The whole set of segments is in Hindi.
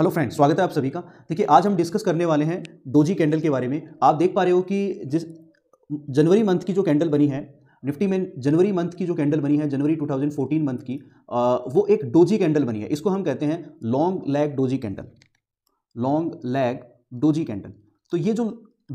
हेलो फ्रेंड्स स्वागत है आप सभी का देखिए आज हम डिस्कस करने वाले हैं डोजी कैंडल के बारे में आप देख पा रहे हो कि जिस जनवरी मंथ की जो कैंडल बनी है निफ्टी में जनवरी मंथ की जो कैंडल बनी है जनवरी 2014 मंथ की आ, वो एक डोजी कैंडल बनी है इसको हम कहते हैं long leg doji candle long leg doji candle तो ये जो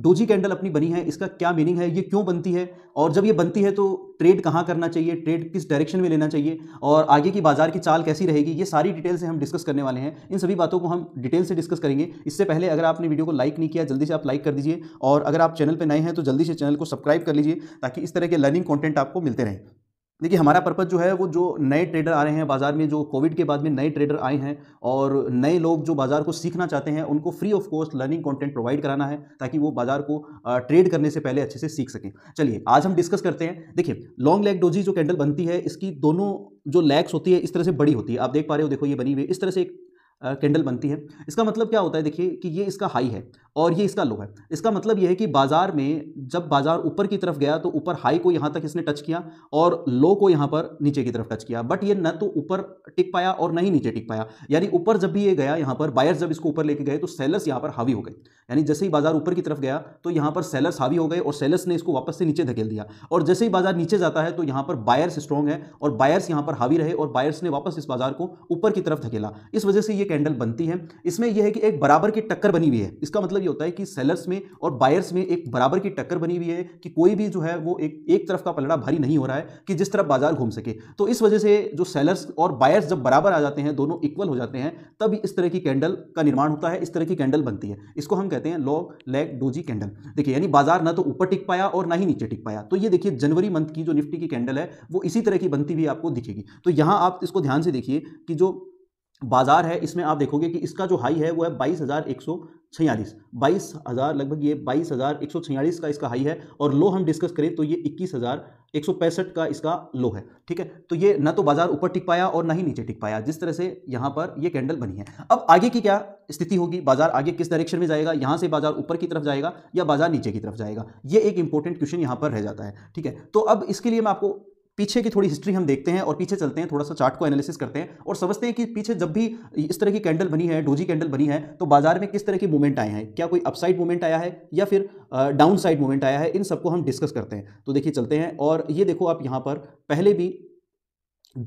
डोजी कैंडल अपनी बनी है इसका क्या मीनिंग है ये क्यों बनती है और जब ये बनती है तो ट्रेड कहाँ करना चाहिए ट्रेड किस डायरेक्शन में लेना चाहिए और आगे की बाजार की चाल कैसी रहेगी ये सारी डिटेल से हम डिस्कस करने वाले हैं इन सभी बातों को हम डिटेल से डिस्कस करेंगे इससे पहले अगर आपने वीडियो को लाइक नहीं किया जल्दी से आप लाइक कर दीजिए और अगर आप चैनल पर नए हैं तो जल्दी से चैनल को सब्सक्राइब कर लीजिए ताकि इस तरह के लर्निंग कॉन्टेंट आपको मिलते रहें देखिए हमारा पर्पज़ जो है वो जो नए ट्रेडर आ रहे हैं बाज़ार में जो कोविड के बाद में नए ट्रेडर आए हैं और नए लोग जो बाज़ार को सीखना चाहते हैं उनको free of cost learning content provide कराना है ताकि वो बाज़ार को ट्रेड करने से पहले अच्छे से सीख सकें चलिए आज हम डिस्कस करते हैं देखिए लॉन्ग लेग डोजी जो कैंडल बनती है इसकी दोनों जो लैग्स होती है इस तरह से बड़ी होती है आप देख पा रहे हो देखो ये बनी हुई इस तरह से एक कैंडल बनती है इसका मतलब क्या होता है देखिए कि ये इसका हाई है और ये इसका लो है इसका मतलब ये है कि बाज़ार में जब बाज़ार ऊपर की तरफ गया तो ऊपर हाई को यहाँ तक इसने टच किया और लो को यहाँ पर नीचे की तरफ टच किया बट ये न तो ऊपर टिक पाया और न ही नीचे टिक पाया यानी ऊपर जब भी ये गया यहाँ पर बायर्स जब इसको ऊपर लेके गए तो सेलर्स यहाँ पर हावी हो गए यानी जैसे ही बाज़ार ऊपर की तरफ गया तो यहाँ पर सेलर्स हावी हो गए और सेलर्स ने इसको वापस से नीचे धकेल दिया और जैसे ही बाज़ार नीचे जाता है तो यहाँ पर बायर्स स्ट्रॉन्ग है और बायर्स यहाँ पर हावी रहे और बायर्स ने वापस इस बाज़ार को ऊपर की तरफ धकेला इस वजह से ये कैंडल बनती है इसमें यह है कि एक बराबर की टक्कर बनी हुई है इसका मतलब ये होता है कि सेलर्स में और बायर्स में एक बराबर की टक्कर बनी हुई है कि कोई भी जो है वो एक एक तरफ का पलड़ा भारी नहीं हो रहा है कि जिस तरफ बाजार घूम सके तो इस वजह से जो सेलर्स और बायर्स जब बराबर आ जाते हैं दोनों इक्वल हो जाते हैं तब इस तरह की कैंडल का निर्माण होता है इस तरह की कैंडल बनती है इसको हम कहते हैं लॉग लेग डोजी कैंडल देखिए यानी बाजार ना तो ऊपर टिक पाया और ना ही नीचे टिक पाया तो ये देखिए जनवरी मंथ की जो निफ्टी की कैंडल है वो इसी तरह की बनती हुई आपको दिखेगी तो यहां आप इसको ध्यान से देखिए कि जो बाजार है इसमें आप देखोगे कि इसका जो हाई है वो है बाईस हज़ार एक सौ छियालीस बाईस हज़ार लगभग ये बाईस हज़ार एक सौ छियालीस का इसका हाई है और लो हम डिस्कस करें तो ये इक्कीस हज़ार एक सौ पैंसठ का इसका लो है ठीक है तो ये ना तो बाजार ऊपर टिक पाया और ना ही नीचे टिक पाया जिस तरह से यहाँ पर ये कैंडल बनी है अब आगे की क्या स्थिति होगी बाजार आगे किस डायरेक्शन में जाएगा यहाँ से बाजार ऊपर की तरफ जाएगा या बाजार नीचे की तरफ जाएगा ये एक इंपॉर्टेंट क्वेश्चन यहाँ पर रह जाता है ठीक है तो अब इसके लिए मैं आपको पीछे की थोड़ी हिस्ट्री हम देखते हैं और पीछे चलते हैं थोड़ा सा चार्ट को एनालिसिस करते हैं और समझते हैं कि पीछे जब भी इस तरह की कैंडल बनी है डोजी कैंडल बनी है तो बाजार में किस तरह की मूवमेंट आए हैं क्या कोई अपसाइड मूवमेंट आया है या फिर डाउन साइड मूवमेंट आया है इन सबको हम डिस्कस करते हैं तो देखिए चलते हैं और ये देखो आप यहाँ पर पहले भी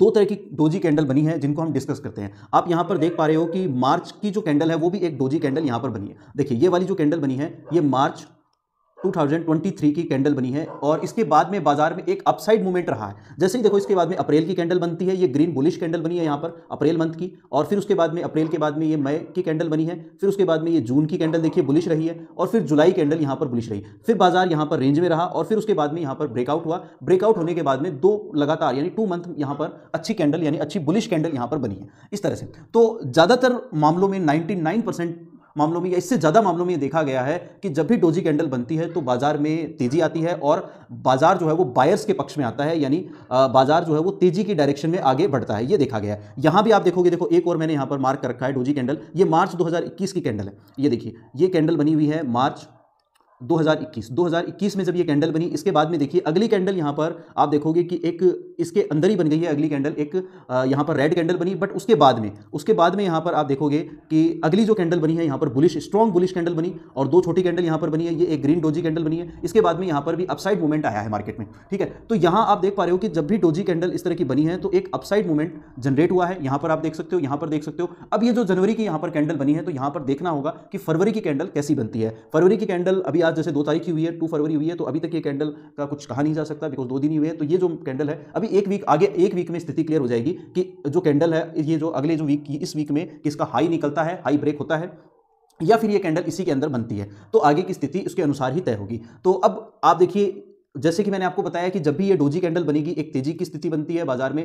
दो तरह की डोजी कैंडल बनी है जिनको हम डिस्कस करते हैं आप यहाँ पर देख पा रहे हो कि मार्च की जो कैंडल है वो भी एक डोजी कैंडल यहाँ पर बनी है देखिए ये वाली जो कैंडल बनी है ये मार्च 2023 की कैंडल बनी है और इसके बाद में बाजार में एक अपसाइड मूवमेंट रहा है जैसे ही देखो इसके बाद में अप्रैल की कैंडल बनती है ये ग्रीन बुलिश कैंडल बनी है यहाँ पर अप्रैल मंथ की और फिर उसके बाद में अप्रैल के बाद में ये मई की कैंडल बनी है फिर उसके बाद में ये जून की कैंडल देखिए बुलिश रही है और फिर जुलाई कैंडल यहाँ पर बुलिश रही फिर बाजार यहाँ पर रेंज में रहा और फिर उसके बाद में यहाँ पर ब्रेकआउट हुआ ब्रेकआउट होने के बाद में दो लगातार यानी टू मंथ यहाँ पर अच्छी कैंडल यानी अच्छी बुलिश कैंडल यहाँ पर बनी है इस तरह से तो ज़्यादातर मामलों में नाइन्टी मामलों में या इससे ज़्यादा मामलों में ये देखा गया है कि जब भी डोजी कैंडल बनती है तो बाजार में तेज़ी आती है और बाजार जो है वो बायर्स के पक्ष में आता है यानी बाजार जो है वो तेज़ी की डायरेक्शन में आगे बढ़ता है ये देखा गया है यहाँ भी आप देखोगे देखो एक और मैंने यहाँ पर मार्क कर रखा है डोजी कैंडल ये मार्च 2021 की कैंडल है ये देखिए ये कैंडल बनी हुई है मार्च 2021 2021 में जब ये कैंडल बनी इसके बाद में देखिए अगली कैंडल यहाँ पर आप देखोगे कि एक इसके अंदर ही बन गई है अगली कैंडल एक यहाँ पर रेड कैंडल बनी बट उसके बाद में उसके बाद में यहाँ पर आप देखोगे कि अगली जो कैंडल बनी है यहाँ पर बुलिश स्ट्रॉन्ग बुलिश कैंडल बनी और दो छोटी कैंडल यहाँ पर बनी है ये एक ग्रीन डोजी कैंडल बनी है इसके बाद में यहाँ पर भी अपसाइड मूवमेंट आया है मार्केट में ठीक है तो यहाँ आप देख पा रहे हो कि जब भी डोजी कैंडल इस तरह की बनी है तो एक अपसाइड मूवमेंट जनरेट हुआ है यहाँ पर आप देख सकते हो यहाँ पर देख सकते हो अब ये जो जनवरी की यहाँ पर कैंडल बनी है तो यहाँ पर देखना होगा कि फरवरी की कैंडल कैसी बनती है फरवरी की कैंडल अभी आज जैसे दो तारीख की हुई है टू फरवरी हुई है तो अभी तक ये कैंडल का कुछ कहा नहीं जा सकता बिकॉज दो दिन ही हुए हैं तो ये जो कैंडल है अभी अभी एक वीक आगे एक वीक में स्थिति क्लियर हो जाएगी कि जो कैंडल है ये जो अगले जो वीक इस वीक में किसका हाई निकलता है हाई ब्रेक होता है या फिर ये कैंडल इसी के अंदर बनती है तो आगे की स्थिति उसके अनुसार ही तय होगी तो अब आप देखिए जैसे कि मैंने आपको बताया कि जब भी ये डोजी कैंडल बनेगी एक तेजी की स्थिति बनती है बाजार में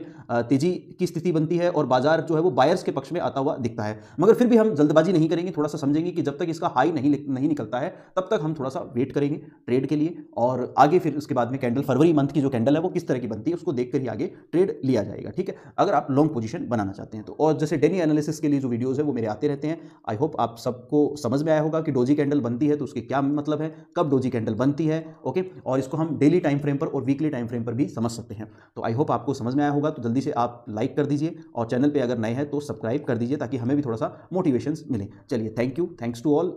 तेजी की स्थिति बनती है और बाजार जो है वो बायर्स के पक्ष में आता हुआ दिखता है मगर फिर भी हम जल्दबाजी नहीं करेंगे थोड़ा सा समझेंगे कि जब तक इसका हाई नहीं नहीं निकलता है तब तक हम थोड़ा सा वेट करेंगे ट्रेड के लिए और आगे फिर उसके बाद में कैंडल फरवरी मंथ की जो कैंडल है वो किस तरह की बनती है उसको देख ही आगे ट्रेड लिया जाएगा ठीक है अगर आप लॉन्ग पोजीशन बनाना चाहते हैं तो और जैसे डेली एनालिसिस के लिए जो वीडियोज़ है वो मेरे आते रहते हैं आई होप आप सबको समझ में आया होगा कि डोजी कैंडल बनती है तो उसके क्या मतलब है कब डोजी कैंडल बनती है ओके और इसको हम डेली टाइम फ्रेम पर और वीकली टाइम फ्रेम पर भी समझ सकते हैं तो आई होप आपको समझ में आया होगा तो जल्दी से आप लाइक कर दीजिए और चैनल पर अगर नए हैं तो सब्सक्राइब कर दीजिए ताकि हमें भी थोड़ा सा मोटिवेशन मिले चलिए thank you thanks to all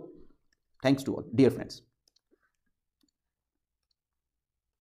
thanks to all dear friends